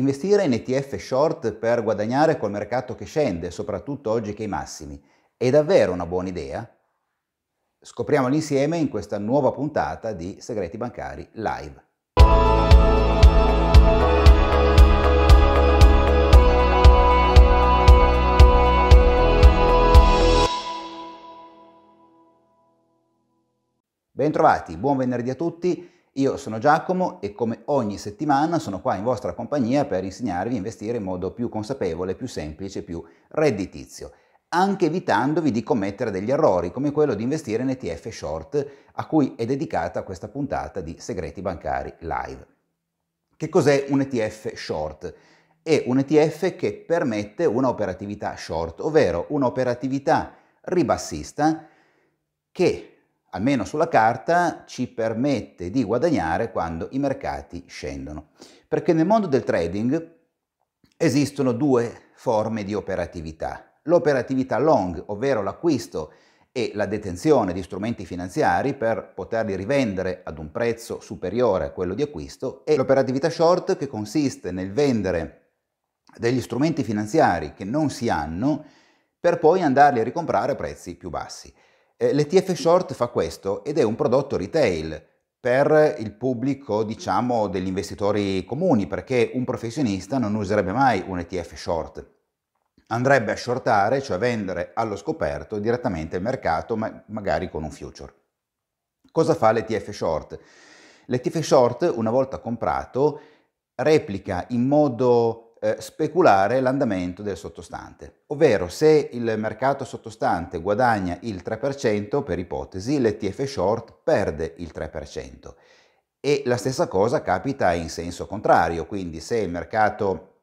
Investire in ETF short per guadagnare col mercato che scende, soprattutto oggi che i massimi, è davvero una buona idea? Scopriamolo insieme in questa nuova puntata di Segreti Bancari Live. Bentrovati, buon venerdì a tutti. Io sono Giacomo e come ogni settimana sono qua in vostra compagnia per insegnarvi a investire in modo più consapevole, più semplice, più redditizio, anche evitandovi di commettere degli errori come quello di investire in ETF short a cui è dedicata questa puntata di Segreti Bancari Live. Che cos'è un ETF short? È un ETF che permette un'operatività short, ovvero un'operatività ribassista che almeno sulla carta, ci permette di guadagnare quando i mercati scendono. Perché nel mondo del trading esistono due forme di operatività. L'operatività long, ovvero l'acquisto e la detenzione di strumenti finanziari per poterli rivendere ad un prezzo superiore a quello di acquisto, e l'operatività short che consiste nel vendere degli strumenti finanziari che non si hanno per poi andarli a ricomprare a prezzi più bassi. Eh, L'ETF short fa questo ed è un prodotto retail per il pubblico, diciamo, degli investitori comuni, perché un professionista non userebbe mai un ETF short. Andrebbe a shortare, cioè vendere allo scoperto direttamente il mercato, ma magari con un future. Cosa fa l'ETF short? L'ETF short, una volta comprato, replica in modo eh, speculare l'andamento del sottostante. Ovvero se il mercato sottostante guadagna il 3% per ipotesi, l'ETF short perde il 3%. E la stessa cosa capita in senso contrario, quindi se il mercato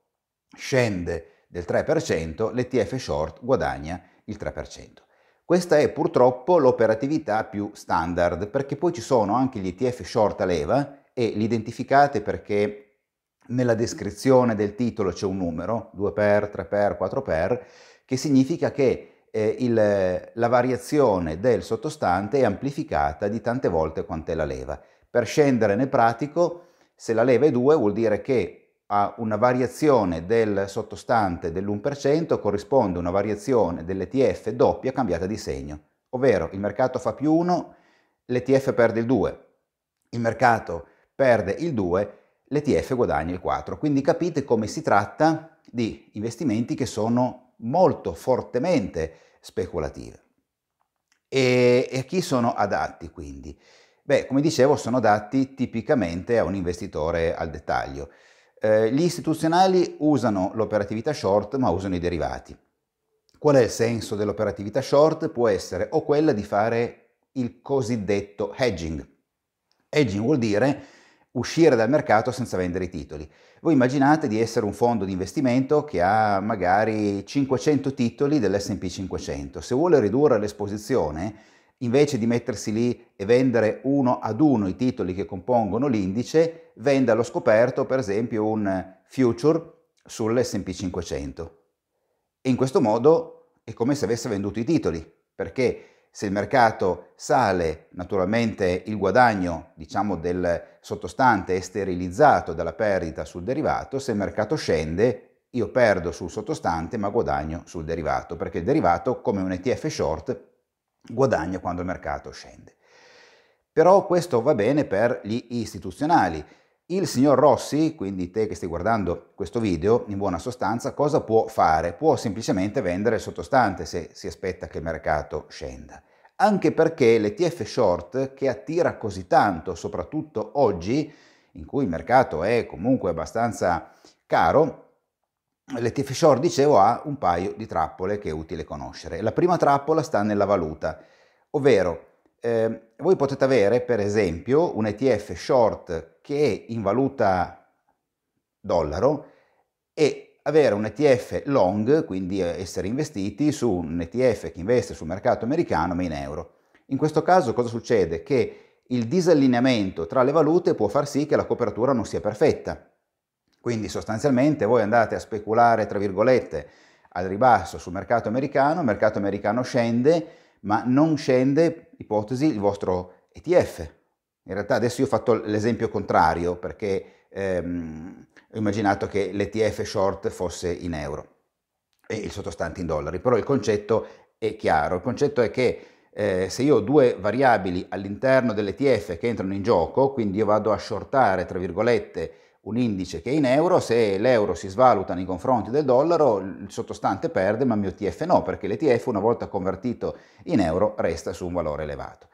scende del 3%, l'ETF short guadagna il 3%. Questa è purtroppo l'operatività più standard, perché poi ci sono anche gli ETF short a leva e li identificate perché nella descrizione del titolo c'è un numero, 2 x 3 x 4 x che significa che eh, il, la variazione del sottostante è amplificata di tante volte quanto è la leva. Per scendere nel pratico, se la leva è 2 vuol dire che a una variazione del sottostante dell'1% corrisponde una variazione dell'ETF doppia cambiata di segno, ovvero il mercato fa più 1, l'ETF perde il 2, il mercato perde il 2 l'ETF guadagna il 4. Quindi capite come si tratta di investimenti che sono molto fortemente speculativi. E, e a chi sono adatti quindi? Beh, come dicevo, sono adatti tipicamente a un investitore al dettaglio. Eh, gli istituzionali usano l'operatività short ma usano i derivati. Qual è il senso dell'operatività short? Può essere o quella di fare il cosiddetto hedging. Hedging vuol dire uscire dal mercato senza vendere i titoli. Voi immaginate di essere un fondo di investimento che ha magari 500 titoli dell'SP 500. Se vuole ridurre l'esposizione, invece di mettersi lì e vendere uno ad uno i titoli che compongono l'indice, venda allo scoperto per esempio un future sull'SP 500. E in questo modo è come se avesse venduto i titoli, perché se il mercato sale, naturalmente il guadagno diciamo, del sottostante è sterilizzato dalla perdita sul derivato, se il mercato scende io perdo sul sottostante ma guadagno sul derivato, perché il derivato come un ETF short guadagna quando il mercato scende. Però questo va bene per gli istituzionali. Il signor Rossi, quindi te che stai guardando questo video, in buona sostanza cosa può fare? Può semplicemente vendere il sottostante se si aspetta che il mercato scenda. Anche perché l'ETF short che attira così tanto, soprattutto oggi, in cui il mercato è comunque abbastanza caro, l'ETF short, dicevo, ha un paio di trappole che è utile conoscere. La prima trappola sta nella valuta, ovvero eh, voi potete avere per esempio un ETF short che è in valuta dollaro e avere un ETF long, quindi eh, essere investiti su un ETF che investe sul mercato americano ma in euro. In questo caso cosa succede? Che il disallineamento tra le valute può far sì che la copertura non sia perfetta. Quindi sostanzialmente voi andate a speculare, tra virgolette, al ribasso sul mercato americano, il mercato americano scende, ma non scende, ipotesi, il vostro ETF. In realtà adesso io ho fatto l'esempio contrario perché ehm, ho immaginato che l'ETF short fosse in euro e il sottostante in dollari, però il concetto è chiaro, il concetto è che eh, se io ho due variabili all'interno dell'ETF che entrano in gioco, quindi io vado a shortare, tra virgolette, un indice che è in euro, se l'euro si svaluta nei confronti del dollaro, il sottostante perde, ma il mio TF no, perché l'ETF una volta convertito in euro resta su un valore elevato.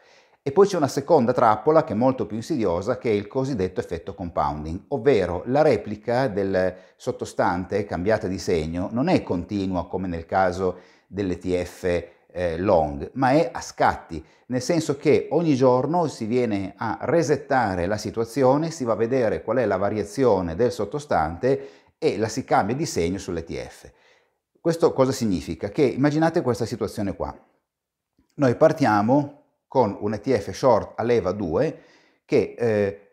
E poi c'è una seconda trappola che è molto più insidiosa, che è il cosiddetto effetto compounding, ovvero la replica del sottostante cambiata di segno non è continua come nel caso dell'ETF eh, long, ma è a scatti, nel senso che ogni giorno si viene a resettare la situazione, si va a vedere qual è la variazione del sottostante e la si cambia di segno sull'ETF. Questo cosa significa? Che immaginate questa situazione qua. Noi partiamo con un ETF short a leva 2 che eh,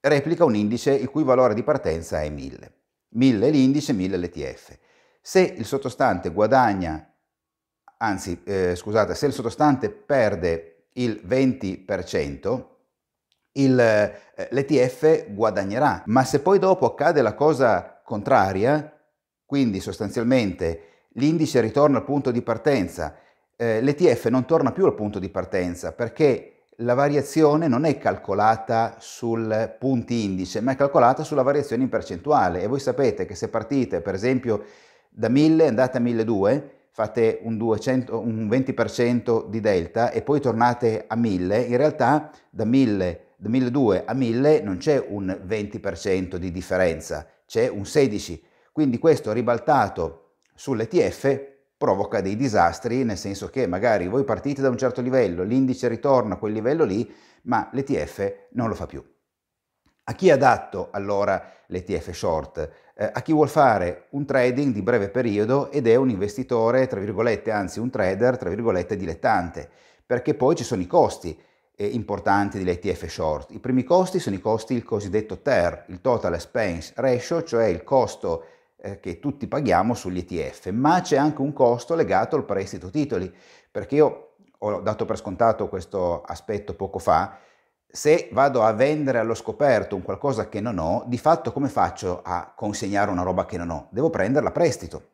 replica un indice il cui valore di partenza è 1000. 1000 l'indice, 1000 l'ETF. Se il sottostante guadagna anzi eh, scusate, se il sottostante perde il 20%, il, eh, l'ETF guadagnerà, ma se poi dopo accade la cosa contraria, quindi sostanzialmente l'indice ritorna al punto di partenza, eh, l'ETF non torna più al punto di partenza perché la variazione non è calcolata sul punti indice, ma è calcolata sulla variazione in percentuale e voi sapete che se partite per esempio da 1000 andate a 1200, fate un, 200, un 20% di delta e poi tornate a 1000, in realtà da 1000 da 1200 a 1000 non c'è un 20% di differenza, c'è un 16%. Quindi questo ribaltato sull'ETF provoca dei disastri, nel senso che magari voi partite da un certo livello, l'indice ritorna a quel livello lì, ma l'ETF non lo fa più. A chi adatto allora l'ETF short? Eh, a chi vuol fare un trading di breve periodo ed è un investitore, tra virgolette, anzi un trader, tra virgolette, dilettante, perché poi ci sono i costi eh, importanti dell'ETF short. I primi costi sono i costi, il cosiddetto TER, il Total Expense Ratio, cioè il costo eh, che tutti paghiamo sugli ETF, ma c'è anche un costo legato al prestito titoli, perché io ho dato per scontato questo aspetto poco fa, se vado a vendere allo scoperto un qualcosa che non ho, di fatto come faccio a consegnare una roba che non ho? Devo prenderla a prestito.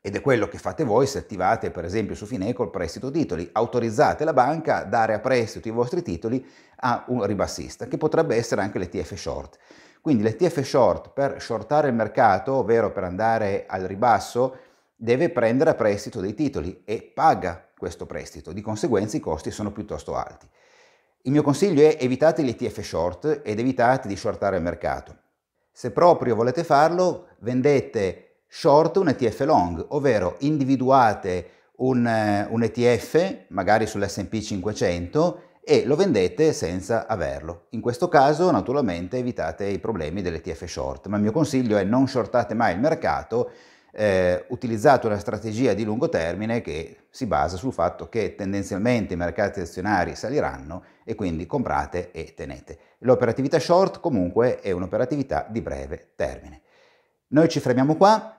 Ed è quello che fate voi se attivate per esempio su Fineco il prestito titoli. Autorizzate la banca a dare a prestito i vostri titoli a un ribassista, che potrebbe essere anche l'ETF short. Quindi l'ETF short per shortare il mercato, ovvero per andare al ribasso, deve prendere a prestito dei titoli e paga questo prestito. Di conseguenza i costi sono piuttosto alti. Il mio consiglio è evitate gli ETF short ed evitate di shortare il mercato. Se proprio volete farlo, vendete short un ETF long, ovvero individuate un, eh, un ETF, magari sull'SP 500, e lo vendete senza averlo. In questo caso naturalmente evitate i problemi dell'ETF short, ma il mio consiglio è non shortate mai il mercato eh, utilizzato una strategia di lungo termine che si basa sul fatto che tendenzialmente i mercati azionari saliranno e quindi comprate e tenete. L'operatività short comunque è un'operatività di breve termine. Noi ci fermiamo qua,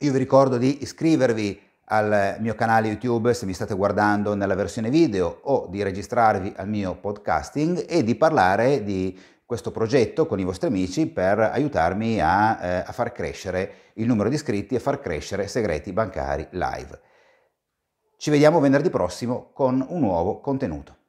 io vi ricordo di iscrivervi al mio canale YouTube se mi state guardando nella versione video o di registrarvi al mio podcasting e di parlare di questo progetto con i vostri amici per aiutarmi a, eh, a far crescere il numero di iscritti e far crescere Segreti Bancari Live. Ci vediamo venerdì prossimo con un nuovo contenuto.